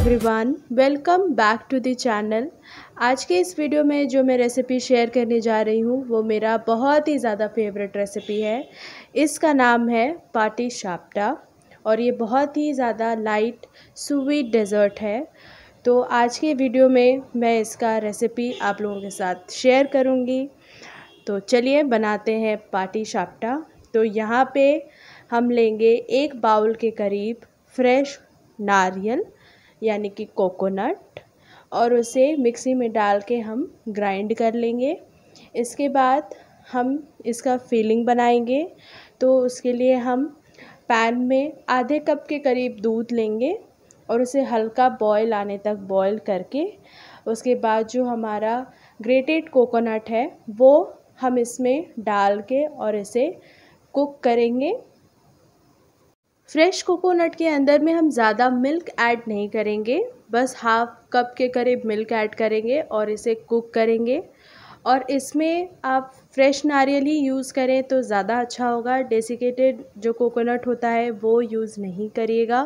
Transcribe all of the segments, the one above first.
everyone welcome back to the channel आज के इस वीडियो में जो मैं रेसिपी शेयर करने जा रही हूँ वो मेरा बहुत ही ज़्यादा फेवरेट रेसिपी है इसका नाम है पाटी शाप्टा और ये बहुत ही ज़्यादा लाइट स्वीट डेज़र्ट है तो आज के वीडियो में मैं इसका रेसिपी आप लोगों के साथ शेयर करूँगी तो चलिए बनाते हैं पाटी शाप्टा तो यहाँ पर हम लेंगे एक बाउल के करीब फ्रेश नारियल यानी कि कोकोनट और उसे मिक्सी में डाल के हम ग्राइंड कर लेंगे इसके बाद हम इसका फीलिंग बनाएंगे तो उसके लिए हम पैन में आधे कप के करीब दूध लेंगे और उसे हल्का बॉयल आने तक बॉयल करके उसके बाद जो हमारा ग्रेटेड कोकोनट है वो हम इसमें डाल के और इसे कुक करेंगे फ्रेश कोकोनट के अंदर में हम ज़्यादा मिल्क ऐड नहीं करेंगे बस हाफ कप के करीब मिल्क ऐड करेंगे और इसे कुक करेंगे और इसमें आप फ्रेश नारियल ही यूज़ करें तो ज़्यादा अच्छा होगा डेसिकेटेड जो कोकोनट होता है वो यूज़ नहीं करिएगा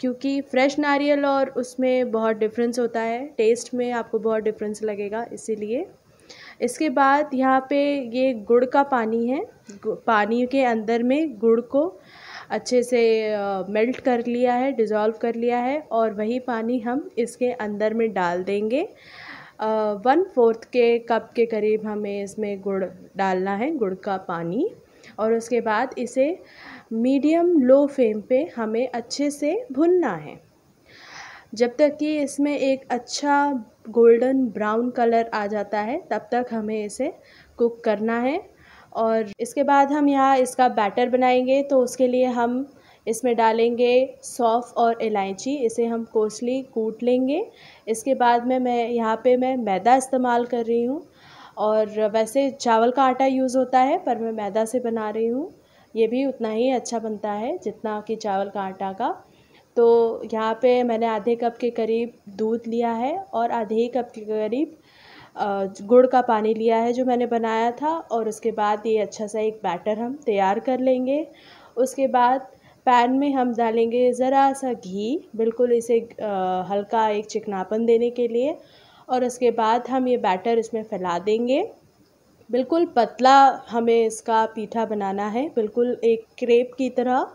क्योंकि फ्रेश नारियल और उसमें बहुत डिफरेंस होता है टेस्ट में आपको बहुत डिफरेंस लगेगा इसीलिए इसके बाद यहाँ पे ये गुड़ का पानी है पानी के अंदर में गुड़ को अच्छे से मेल्ट कर लिया है डिज़ोल्व कर लिया है और वही पानी हम इसके अंदर में डाल देंगे वन फोर्थ के कप के करीब हमें इसमें गुड़ डालना है गुड़ का पानी और उसके बाद इसे मीडियम लो फ्लेम पे हमें अच्छे से भुनना है जब तक कि इसमें एक अच्छा गोल्डन ब्राउन कलर आ जाता है तब तक हमें इसे कुक करना है और इसके बाद हम यहाँ इसका बैटर बनाएंगे तो उसके लिए हम इसमें डालेंगे सौफ़ और इलायची इसे हम कोसली कूट लेंगे इसके बाद में मैं यहाँ पे मैं मैदा इस्तेमाल कर रही हूँ और वैसे चावल का आटा यूज़ होता है पर मैं मैदा से बना रही हूँ ये भी उतना ही अच्छा बनता है जितना कि चावल का आटा का तो यहाँ पे मैंने आधे कप के करीब दूध लिया है और आधे ही कप के करीब गुड़ का पानी लिया है जो मैंने बनाया था और उसके बाद ये अच्छा सा एक बैटर हम तैयार कर लेंगे उसके बाद पैन में हम डालेंगे ज़रा सा घी बिल्कुल इसे हल्का एक चिकनापन देने के लिए और उसके बाद हम ये बैटर इसमें फैला देंगे बिल्कुल पतला हमें इसका पीठा बनाना है बिल्कुल एक क्रेप की तरह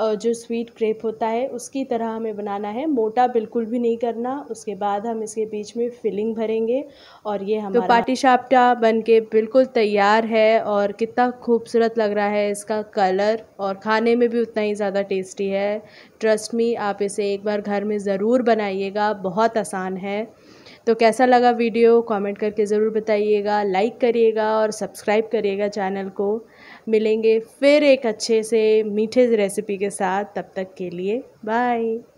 जो स्वीट क्रेप होता है उसकी तरह हमें बनाना है मोटा बिल्कुल भी नहीं करना उसके बाद हम इसके बीच में फिलिंग भरेंगे और ये तो हमारा तो पाटी शाप्टा बन के बिल्कुल तैयार है और कितना खूबसूरत लग रहा है इसका कलर और खाने में भी उतना ही ज़्यादा टेस्टी है ट्रस्ट मी आप इसे एक बार घर में ज़रूर बनाइएगा बहुत आसान है तो कैसा लगा वीडियो कमेंट करके ज़रूर बताइएगा लाइक करिएगा और सब्सक्राइब करिएगा चैनल को मिलेंगे फिर एक अच्छे से मीठे रेसिपी के साथ तब तक के लिए बाय